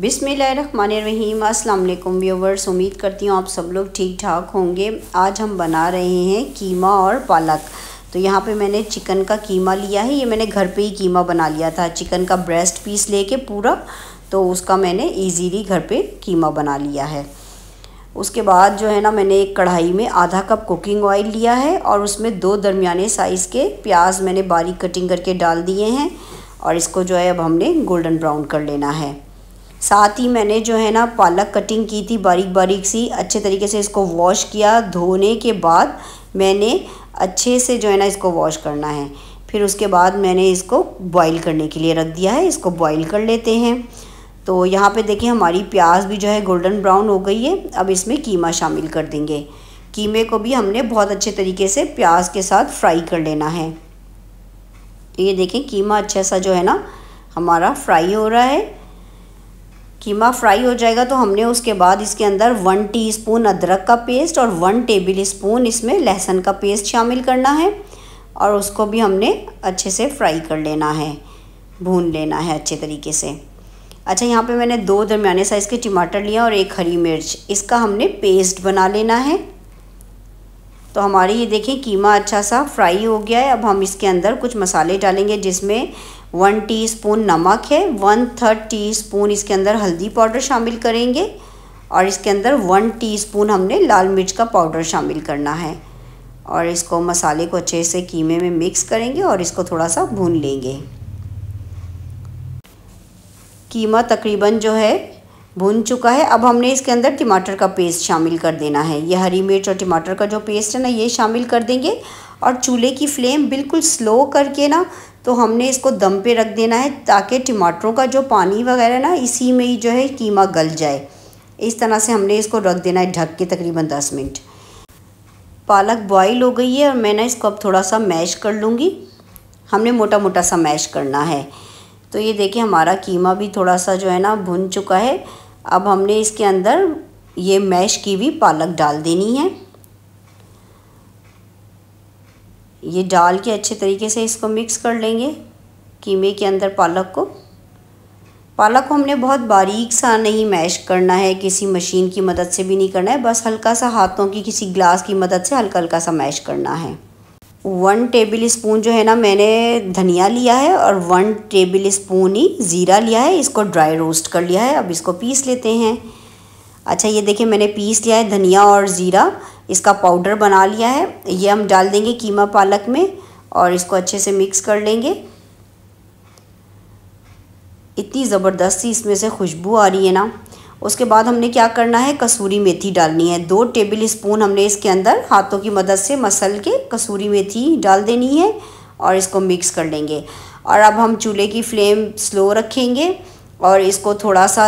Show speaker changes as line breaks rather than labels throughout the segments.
बिसमीम अल्लाम व्यूवर्स उम्मीद करती हूँ आप सब लोग ठीक ठाक होंगे आज हम बना रहे हैं कीमा और पालक तो यहाँ पे मैंने चिकन का कीमा लिया है ये मैंने घर पे ही कीमा बना लिया था चिकन का ब्रेस्ट पीस लेके पूरा तो उसका मैंने इजीली घर पे कीमा बना लिया है उसके बाद जो है ना मैंने एक कढ़ाई में आधा कप कुकिंग ऑयल लिया है और उसमें दो दरमियाने साइज़ के प्याज मैंने बारीक कटिंग करके डाल दिए हैं और इसको जो है अब हमने गोल्डन ब्राउन कर लेना है साथ ही मैंने जो है ना पालक कटिंग की थी बारीक बारीक सी अच्छे तरीके से इसको वॉश किया धोने के बाद मैंने अच्छे से जो है ना इसको वॉश करना है फिर उसके बाद मैंने इसको बॉईल करने के लिए रख दिया है इसको बॉईल कर लेते हैं तो यहाँ पे देखिए हमारी प्याज भी जो है गोल्डन ब्राउन हो गई है अब इसमें कीमा शामिल कर देंगे कीमे को भी हमने बहुत अच्छे तरीके से प्याज के साथ फ्राई कर लेना है ये देखें कीमा अच्छा सा जो है ना हमारा फ्राई हो रहा है कीमा फ्राई हो जाएगा तो हमने उसके बाद इसके अंदर वन टीस्पून अदरक का पेस्ट और वन टेबल स्पून इसमें लहसुन का पेस्ट शामिल करना है और उसको भी हमने अच्छे से फ्राई कर लेना है भून लेना है अच्छे तरीके से अच्छा यहाँ पे मैंने दो दरमियाने साइज़ के टमाटर लिया और एक हरी मिर्च इसका हमने पेस्ट बना लेना है तो हमारी ये देखें कीमा अच्छा सा फ्राई हो गया है अब हम इसके अंदर कुछ मसाले डालेंगे जिसमें वन टीस्पून नमक है वन थर्ड टीस्पून इसके अंदर हल्दी पाउडर शामिल करेंगे और इसके अंदर वन टीस्पून हमने लाल मिर्च का पाउडर शामिल करना है और इसको मसाले को अच्छे से कीमे में मिक्स करेंगे और इसको थोड़ा सा भून लेंगे कीमा तकरीबन जो है भून चुका है अब हमने इसके अंदर टमाटर का पेस्ट शामिल कर देना है ये हरी मिर्च और टमाटर का जो पेस्ट है ना ये शामिल कर देंगे और चूल्हे की फ्लेम बिल्कुल स्लो करके ना तो हमने इसको दम पे रख देना है ताकि टमाटरों का जो पानी वगैरह ना इसी में ही जो है कीमा गल जाए इस तरह से हमने इसको रख देना है ढक के तकरीबन दस मिनट पालक बॉईल हो गई है और मैं ना इसको अब थोड़ा सा मैश कर लूँगी हमने मोटा मोटा सा मैश करना है तो ये देखिए हमारा कीमा भी थोड़ा सा जो है ना भुन चुका है अब हमने इसके अंदर ये मैश की भी पालक डाल देनी है ये डाल के अच्छे तरीके से इसको मिक्स कर लेंगे कीमे के अंदर पालक को पालक को हमने बहुत बारीक सा नहीं मैश करना है किसी मशीन की मदद से भी नहीं करना है बस हल्का सा हाथों की किसी ग्लास की मदद से हल्का हल्का सा मैश करना है वन टेबल स्पून जो है ना मैंने धनिया लिया है और वन टेबल स्पून ही ज़ीरा लिया है इसको ड्राई रोस्ट कर लिया है अब इसको पीस लेते हैं अच्छा ये देखिए मैंने पीस लिया है धनिया और ज़ीरा इसका पाउडर बना लिया है ये हम डाल देंगे कीमा पालक में और इसको अच्छे से मिक्स कर लेंगे इतनी ज़बरदस्ती इसमें से खुशबू आ रही है ना उसके बाद हमने क्या करना है कसूरी मेथी डालनी है दो टेबल स्पून हमने इसके अंदर हाथों की मदद से मसल के कसूरी मेथी डाल देनी है और इसको मिक्स कर लेंगे और अब हम चूल्हे की फ्लेम स्लो रखेंगे और इसको थोड़ा सा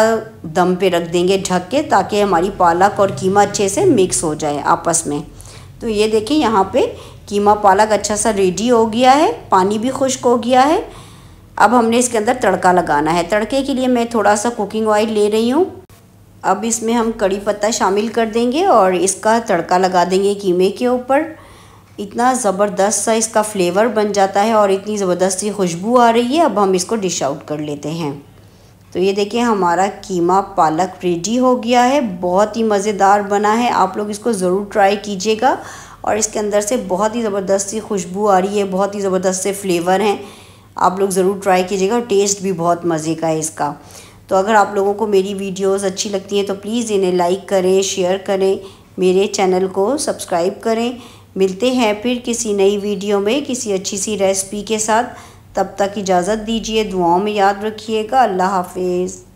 दम पे रख देंगे ढक के ताकि हमारी पालक और कीमा अच्छे से मिक्स हो जाए आपस में तो ये देखिए यहाँ पे कीमा पालक अच्छा सा रेडी हो गया है पानी भी खुश्क हो गया है अब हमने इसके अंदर तड़का लगाना है तड़के के लिए मैं थोड़ा सा कुकिंग ऑयल ले रही हूँ अब इसमें हम कड़ी पत्ता शामिल कर देंगे और इसका तड़का लगा देंगे कीमे के ऊपर इतना ज़बरदस्त सा इसका फ्लेवर बन जाता है और इतनी ज़बरदस्त सी खुशबू आ रही है अब हम इसको डिश आउट कर लेते हैं तो ये देखिए हमारा कीमा पालक रेडी हो गया है बहुत ही मज़ेदार बना है आप लोग इसको ज़रूर ट्राई कीजिएगा और इसके अंदर से बहुत ही ज़बरदस्त सी खुशबू आ रही है बहुत ही ज़बरदस्त से फ्लेवर हैं आप लोग ज़रूर ट्राई कीजिएगा और टेस्ट भी बहुत मज़े का है इसका तो अगर आप लोगों को मेरी वीडियोस अच्छी लगती हैं तो प्लीज़ इन्हें लाइक करें शेयर करें मेरे चैनल को सब्सक्राइब करें मिलते हैं फिर किसी नई वीडियो में किसी अच्छी सी रेसिपी के साथ तब तक इजाज़त दीजिए दुआओं में याद रखिएगा अल्लाह हाफिज़